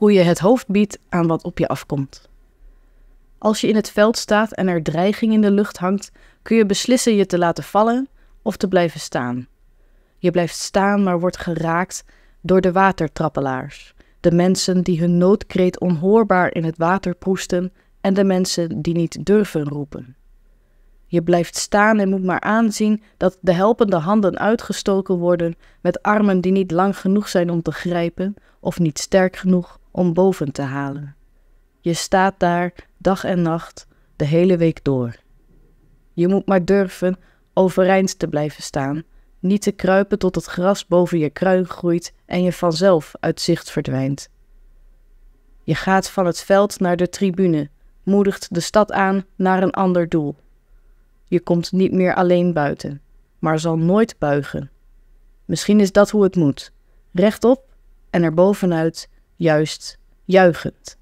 hoe je het hoofd biedt aan wat op je afkomt. Als je in het veld staat en er dreiging in de lucht hangt, kun je beslissen je te laten vallen of te blijven staan. Je blijft staan, maar wordt geraakt door de watertrappelaars, de mensen die hun noodkreet onhoorbaar in het water proesten en de mensen die niet durven roepen. Je blijft staan en moet maar aanzien dat de helpende handen uitgestoken worden met armen die niet lang genoeg zijn om te grijpen, of niet sterk genoeg, om boven te halen. Je staat daar dag en nacht de hele week door. Je moet maar durven overeind te blijven staan, niet te kruipen tot het gras boven je kruin groeit en je vanzelf uit zicht verdwijnt. Je gaat van het veld naar de tribune, moedigt de stad aan naar een ander doel. Je komt niet meer alleen buiten, maar zal nooit buigen. Misschien is dat hoe het moet: rechtop en erbovenuit juist juichend.